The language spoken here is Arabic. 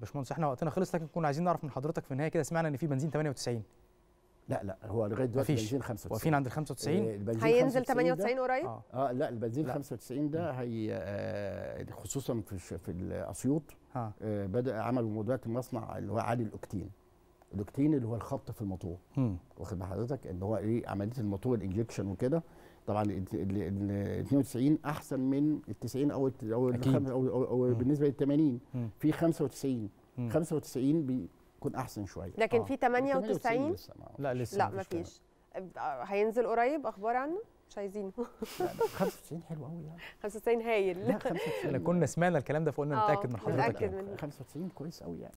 باشمهندس احنا وقتنا خلص لكن كنا عايزين نعرف من حضرتك في النهايه كده سمعنا ان في بنزين 98 لا لا هو لغايه دلوقتي بنزين 95 واقفين عند ال 95 آه، هينزل 98 قريب؟ آه. لا البنزين لا. 95 ده هي آه خصوصا في في اسيوط آه بدا عملوا دلوقتي مصنع اللي هو عالي الاوكتين الاوكتين اللي هو الخبط في الموتور واخد بحضرتك ان هو ايه عمليه الموتور الانجكشن وكده طبعا ال 92 احسن من ال 90 او او او, أو, أو بالنسبه لل 80 في 95 مم. 95 بيكون احسن شويه لكن آه. في 98 لا لسه لا فيش آه، هينزل قريب اخبار عنه مش عايزينه 95 حلو قوي يعني 95 هايل لا 95 احنا كنا سمعنا الكلام ده فقلنا آه، نتاكد من حضرتك نتاكد يعني. منه 95 كويس قوي يعني